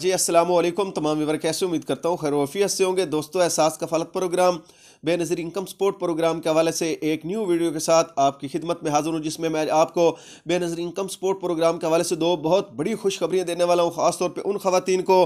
जी असलम तमाम विवर कैसे उम्मीद करता हूँ खैर वफियत से होंगे दोस्तों Ehsaas Kafaalat programme Benazir income support programme के हवाले से एक न्यू वीडियो के साथ आपकी खिदमत में हाज़िर हूँ जिसमें मैं आपको बेनज़ीर इनकम सपोर्ट प्रोग्राम के हवाले से दो बहुत बड़ी खुशखबरियाँ देने वाला हूँ ख़ासतौर पर उन खातन को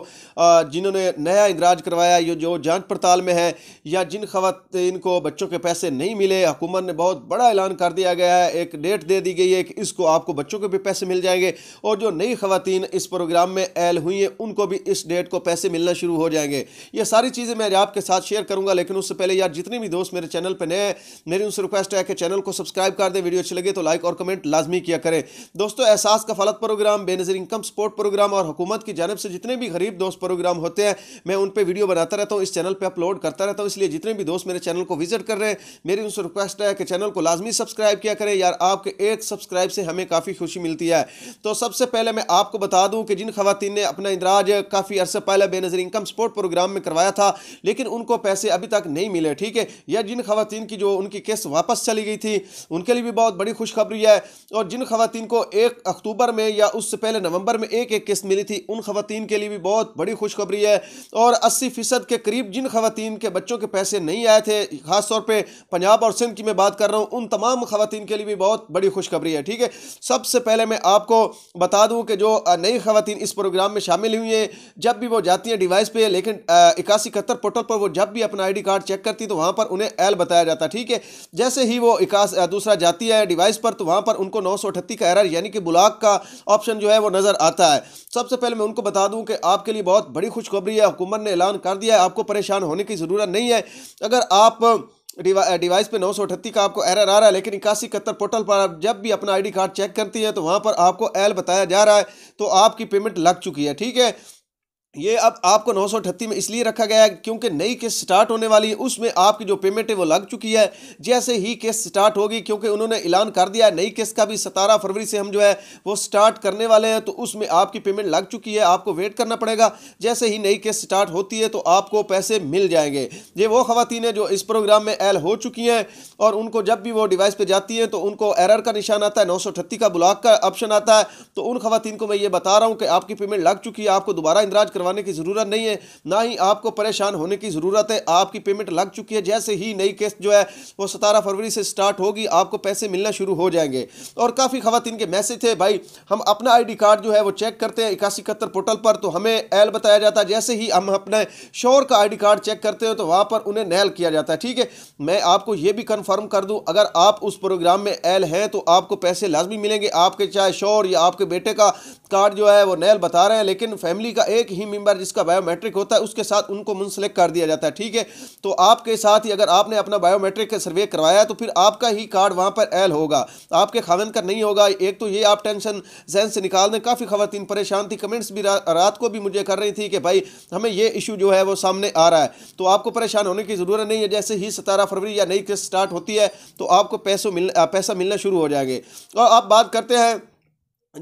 जिन्होंने नया इंदराज करवाया ये जो जाँच पड़ताल में है या जिन खातन को बच्चों के पैसे नहीं मिले हुकूमत ने बहुत बड़ा ऐलान कर दिया गया है एक डेट दे दी गई है कि इसको आपको बच्चों के भी पैसे मिल जाएंगे और जो नई खातन इस प्रोग्राम में एल हुई हैं उनको भी इस डेट को पैसे मिलना शुरू हो जाएंगे ये सारी चीज़ें मैं आपके साथ शेयर करूंगा लेकिन उससे पहले यार जितने भी दोस्त मेरे चैनल पर नए मेरी उनसे रिक्वेस्ट है कि चैनल को सब्सक्राइब कर दें वीडियो अच्छी लगे तो लाइक और कमेंट लाजमी किया करें दोस्तों Ehsaas Kafaalat programme Benazir income support programme और हुकूमत की जानब से जितने भी गरीब दोस्त प्रोग्राम होते हैं मैं उन पर वीडियो बनाता रहता हूँ इस चैनल पर अपलोड करता रहता हूँ इसलिए जितने भी दोस्त मेरे चैनल को विजिट कर रहे हैं मेरी उनसे रिक्वेस्ट है कि चैनल को लाजमी सब्सक्राइब किया करें यार आपके एक सब्सक्राइब से हमें काफ़ी खुशी मिलती है तो सबसे पहले मैं आपको बता दूं कि जिन खातन ने अपना इंदिरा इलाज काफ़ी अर्से पहले बेनज़र इनकम सपोर्ट प्रोग्राम में करवाया था लेकिन उनको पैसे अभी तक नहीं मिले ठीक है या जिन खातन की जो उनकी केस वापस चली गई थी उनके लिए भी बहुत बड़ी खुशखबरी है और जिन खातन को एक अक्टूबर में या उससे पहले नवंबर में एक एक किस्त मिली थी उन खातन के लिए भी बहुत बड़ी खुशखबरी है और अस्सी फ़ीसद के करीब जिन खातन के बच्चों के पैसे नहीं आए थे खासतौर पर पंजाब और सिंध की मैं बात कर रहा हूँ उन तमाम खातन के लिए भी बहुत बड़ी खुशखबरी है ठीक है सबसे पहले मैं आपको बता दूँ कि जो नई खातन इस प्रोग्राम में शामिल हुई हुई हैं जब भी वो जाती हैं डिवाइस पे लेकिन इक्यासी इकहत्तर पोर्टल पर वो जब भी अपना आईडी कार्ड चेक करती तो वहाँ पर उन्हें एल बताया जाता ठीक है जैसे ही वो इकास दूसरा जाती है डिवाइस पर तो वहाँ पर उनको नौ का एरर यानी कि ब्लाक का ऑप्शन जो है वो नज़र आता है सबसे पहले मैं उनको बता दूँ कि आपके लिए बहुत बड़ी खुशखबरी है हुकूमत ने ऐलान कर दिया है आपको परेशान होने की ज़रूरत नहीं है अगर आप डिवाइस पे नौ सौ अठत्ती का आपको एरर आ रहा है लेकिन इक्यासी इकहत्तर पोर्टल पर आप जब भी अपना आईडी कार्ड चेक करती हैं तो वहाँ पर आपको एल बताया जा रहा है तो आपकी पेमेंट लग चुकी है ठीक है ये अब आपको नौ में इसलिए रखा गया है क्योंकि नई केस स्टार्ट होने वाली है उसमें आपकी जो पेमेंट है वो लग चुकी है जैसे ही केस स्टार्ट होगी क्योंकि उन्होंने ऐलान कर दिया है नई केस का भी सतारह फरवरी से हम जो है वो स्टार्ट करने वाले हैं तो उसमें आपकी पेमेंट लग चुकी है आपको वेट करना पड़ेगा जैसे ही नई केस स्टार्ट होती है तो आपको पैसे मिल जाएंगे ये वो खातन है जो इस प्रोग्राम में एल हो चुकी हैं और उनको जब भी वो डिवाइस पर जाती हैं तो उनको एरर का निशान आता है नौ का ब्लॉक का ऑप्शन आता है तो उन खातन को मैं ये बता रहा हूँ कि आपकी पेमेंट लग चुकी है आपको दोबारा इंदराज कर करवाने की ज़रूरत नहीं है ना ही आपको परेशान होने की ज़रूरत है आपकी पेमेंट लग चुकी है जैसे ही नई किस्त जो है वो सतारह फरवरी से स्टार्ट होगी आपको पैसे मिलना शुरू हो जाएंगे और काफ़ी खातन के मैसेज थे भाई हम अपना आई कार्ड जो है वो चेक करते हैं इक्यासी पोर्टल पर तो हमें एल बताया जाता है जैसे ही हम अपने शोर का आई कार्ड चेक करते हैं तो वहाँ पर उन्हें नैल किया जाता है ठीक है मैं आपको ये भी कन्फर्म कर दूँ अगर आप उस प्रोग्राम में एल हैं तो आपको पैसे लाजमी मिलेंगे आपके चाहे शोर या आपके बेटे का कार्ड जो है वो नैल बता रहे हैं लेकिन फैमिली का एक ही मेम्बर जिसका बायोमेट्रिक होता है उसके साथ उनको मुंसलिक कर दिया जाता है ठीक है तो आपके साथ ही अगर आपने अपना बायोमेट्रिक सर्वे करवाया तो फिर आपका ही कार्ड वहाँ पर एल होगा आपके खावन का नहीं होगा एक तो ये आप टेंशन जहन से निकाल दें काफ़ी खातन परेशान थी कमेंट्स भी रा, रात को भी मुझे कर रही थी कि भाई हमें ये इशू जो है वो सामने आ रहा है तो आपको परेशान होने की ज़रूरत नहीं है जैसे ही सतारह फरवरी या नई किस्त स्टार्ट होती है तो आपको पैसों मिल पैसा मिलना शुरू हो जाएंगे और आप बात करते हैं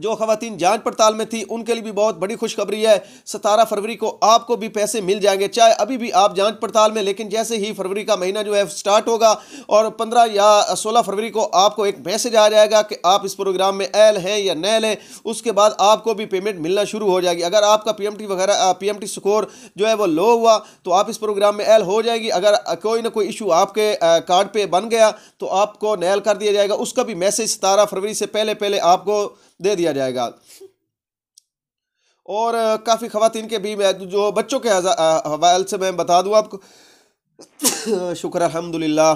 जो खातन जांच पड़ताल में थी उनके लिए भी बहुत बड़ी खुशखबरी है सतारह फरवरी को आपको भी पैसे मिल जाएंगे चाहे अभी भी आप जांच पड़ताल में लेकिन जैसे ही फरवरी का महीना जो है स्टार्ट होगा और पंद्रह या सोलह फरवरी को आपको एक मैसेज आ जाएगा कि आप इस प्रोग्राम में एल हैं या नैल हैं उसके बाद आपको भी पेमेंट मिलना शुरू हो जाएगी अगर आपका पी वगैरह पी स्कोर जो है वो लो हुआ तो आप इस प्रोग्राम में एल हो जाएगी अगर कोई ना कोई इशू आपके कार्ड पर बन गया तो आपको नैल कर दिया जाएगा उसका भी मैसेज सतारह फरवरी से पहले पहले आपको दे दिया दिया जाएगा और काफ़ी ख़वान के भी जो बच्चों के हवाले से मैं बता दूँ आपको शुक्र अलहमदिल्ला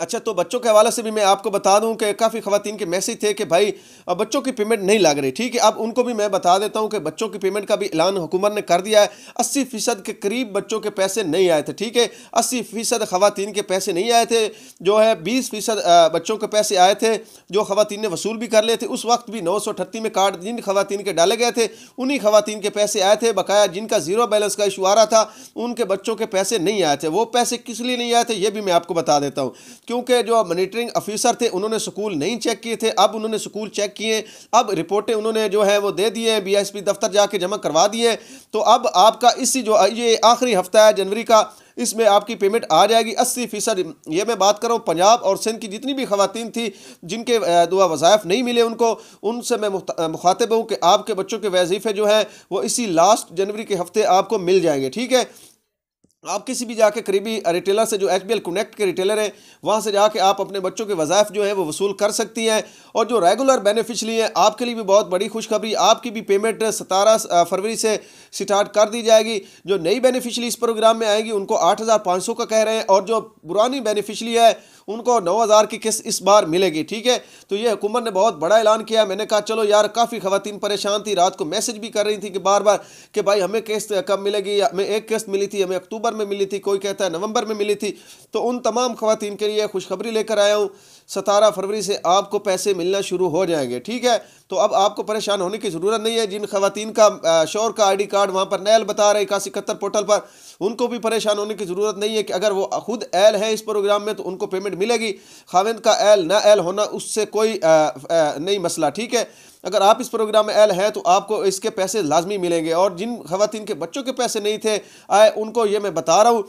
अच्छा तो बच्चों के हवाले से भी मैं आपको बता दूं कि काफ़ी खवतिन के मैसेज थे कि भाई बच्चों की पेमेंट नहीं लग रही ठीक है अब उनको भी मैं बता देता हूं कि बच्चों की पेमेंट का भी ऐलान हुकूमत ने कर दिया है अस्सी फ़ीसद के करीब बच्चों के पैसे नहीं आए थे ठीक है अस्सी फ़ीसद खवतिन के पैसे नहीं आए थे जो है बीस फ़ीसद बच्चों के पैसे आए थे जो खवतिन ने वसूल भी कर लिए थे उस वक्त भी नौ सौ अठत्ती में कार्ड जिन खवतिन के डाले गए थे उन्हीं खातन के पैसे आए थे बकाया जिनका ज़ीरो बैलेंस का इशू आ रहा था उनके बच्चों के पैसे नहीं आए थे वो पैसे किस लिए नहीं आए थे ये भी मैं आपको बता देता हूँ क्योंकि जो मॉनिटरिंग ऑफिसर थे उन्होंने स्कूल नहीं चेक किए थे अब उन्होंने स्कूल चेक किए अब रिपोर्टें उन्होंने जो है वो दे दिए हैं पी दफ्तर जाके जमा करवा दिए तो अब आपका इसी जो ये आखिरी हफ्ता है जनवरी का इसमें आपकी पेमेंट आ जाएगी अस्सी फीसद ये मैं बात कर रहा हूँ पंजाब और सिंध की जितनी भी खातन थी जिनके दुआ वज़ायफ़ नहीं मिले उनको उनसे मैं मुखातिब हूँ कि आपके बच्चों के वजीफ़े जो हैं वो इसी लास्ट जनवरी के हफ्ते आपको मिल जाएंगे ठीक है आप किसी भी जाके करीबी रिटेलर से जो एच बी कनेक्ट के रिटेलर हैं वहाँ से जाके आप अपने बच्चों के वज़ायफ जो है वो वसूल कर सकती हैं और जो रेगुलर बेनिफिशली हैं आपके लिए भी बहुत बड़ी खुशखबरी आपकी भी पेमेंट सतारह फरवरी से स्टार्ट कर दी जाएगी जो नई बेनिफिशली इस प्रोग्राम में आएगी उनको आठ हज़ार पाँच सौ का कह रहे हैं और जो पुरानी बेनिफिशरी है उनको नौ हज़ार की किस्त इस बार मिलेगी ठीक है तो ये हुकूमत ने बहुत बड़ा ऐलान किया मैंने कहा चलो यार काफ़ी खवतिन परेशान थी रात को मैसेज भी कर रही थी कि बार बार कि भाई हमें किस्त कब मिलेगी हमें एक किस्त मिली थी हमें अक्टूबर अक्टूबर में मिली थी कोई कहता है नवंबर में मिली थी तो उन तमाम खातन के लिए खुशखबरी लेकर आया हूँ सतारह फरवरी से आपको पैसे मिलना शुरू हो जाएंगे ठीक है तो अब आपको परेशान होने की ज़रूरत नहीं है जिन खातन का शोर का आईडी कार्ड वहाँ पर नैल बता रहे इक्यासी इकहत्तर पोर्टल पर उनको भी परेशान होने की ज़रूरत नहीं है कि अगर वो खुद एल है इस प्रोग्राम में तो उनको पेमेंट मिलेगी खाविंद का एल ना एल होना उससे कोई आ, आ, नहीं मसला ठीक है अगर आप इस प्रोग्राम में एल हैं तो आपको इसके पैसे लाजमी मिलेंगे और जिन खातन के बच्चों के पैसे नहीं थे आए उनको ये मैं बता रहा हूँ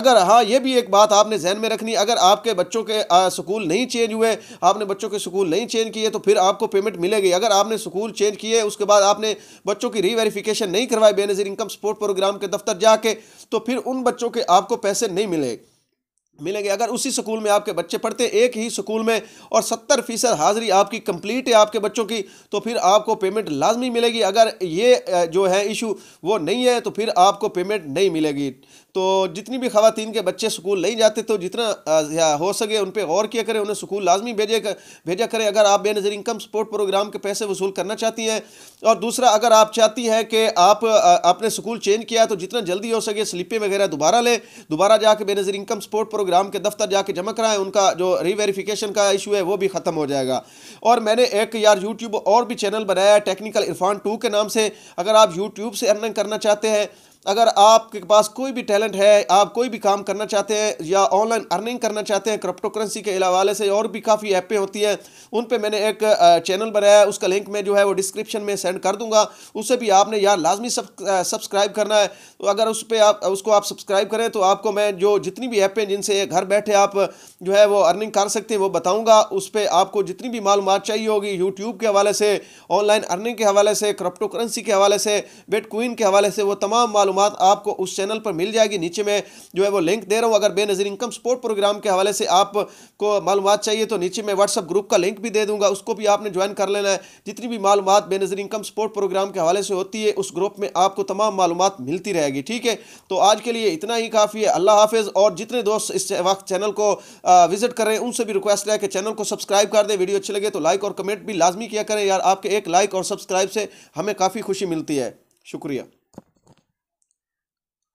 अगर हाँ ये भी एक बात आपने जहन में रखनी अगर आपके बच्चों के स्कूल नहीं चेंज हुए आपने बच्चों के स्कूल नहीं चेंज किए तो फिर आपको पेमेंट मिलेगी अगर आपने स्कूल चेंज किए उसके बाद आपने बच्चों की रीवेरिफिकेशन नहीं करवाई बेनज़ीर इनकम सपोर्ट प्रोग्राम के दफ्तर जाके तो फिर उन बच्चों के आपको पैसे नहीं मिलेंगे मिलेंगे अगर उसी स्कूल में आपके बच्चे पढ़ते एक ही स्कूल में और सत्तर फीसद हाजिरी आपकी कंप्लीट है आपके बच्चों की तो फिर आपको पेमेंट लाजमी मिलेगी अगर ये जो है इशू वो नहीं है तो फिर आपको पेमेंट नहीं मिलेगी तो जितनी भी खातन के बच्चे स्कूल नहीं जाते तो जितना हो सके उन पर गौर किया करें उन्हें स्कूल लाजमी भेजे कर, भेजा करें अगर आप बेनज़र इनकम सपोर्ट प्रोग्राम के पैसे वसूल करना चाहती हैं और दूसरा अगर आप चाहती हैं कि आप आपने स्कूल चेंज किया तो जितना जल्दी हो सके स्लिपें वगैरह दोबारा लें दोबारा जाके बेनज़र इनकम सपोर्ट प्रोग्राम के दफ्तर जाके जमा कराएं उनका जो रीवेरीफिकेशन का इशू है वो भी ख़त्म हो जाएगा और मैंने एक यार यूट्यूब और भी चैनल बनाया है टेक्निकल इरफान टू के नाम से अगर आप यूट्यूब से अर्निंग करना चाहते हैं अगर आपके पास कोई भी टैलेंट है आप कोई भी काम करना चाहते हैं या ऑनलाइन अर्निंग करना चाहते हैं क्रिप्टो करेंसी के अलावा से और भी काफ़ी ऐपें होती हैं उन पर मैंने एक चैनल बनाया है उसका लिंक मैं जो है वो डिस्क्रिप्शन में सेंड कर दूंगा उसे भी आपने यार लाजमी सब्सक्राइब करना है तो अगर उस पर आप उसको आप सब्सक्राइब करें तो आपको मैं जो जितनी भी ऐपें जिनसे घर बैठे आप जो है वो अर्निंग कर सकते हैं वो बताऊँगा उस पर आपको जितनी भी मालूम चाहिए होगी यूट्यूब के हवाले से ऑनलाइन अर्निंग के हवाले से क्रिप्टो करेंसी के हवाले से बिटकॉइन के हवाले से वो तमाम मालूम आपको उस चैनल पर मिल जाएगी नीचे में जो है वो लिंक दे रहा हूँ अगर बेनज़ीर इनकम सपोर्ट प्रोग्राम के हवाले से आपको मालूम चाहिए तो नीचे मैं व्हाट्सअप ग्रुप का लिंक भी दे दूंगा उसको भी आपने ज्वाइन कर लेना है जितनी भी मालूम बेनज़ीर इनकम सपोर्ट प्रोग्राम के हवाले से होती है उस ग्रुप में आपको तमाम मालूम मिलती रहेगी ठीक है तो आज के लिए इतना ही काफ़ी है अल्लाह हाफिज़ और जितने दोस्त इस वक्त चैनल को विजिट कर रहे हैं उनसे भी रिक्वेस्ट है कि चैनल को सब्सक्राइब कर दें वीडियो अच्छी लगे तो लाइक और कमेंट भी लाजमी किया करें यार आपके एक लाइक और सब्सक्राइब से हमें काफ़ी खुशी मिलती है शुक्रिया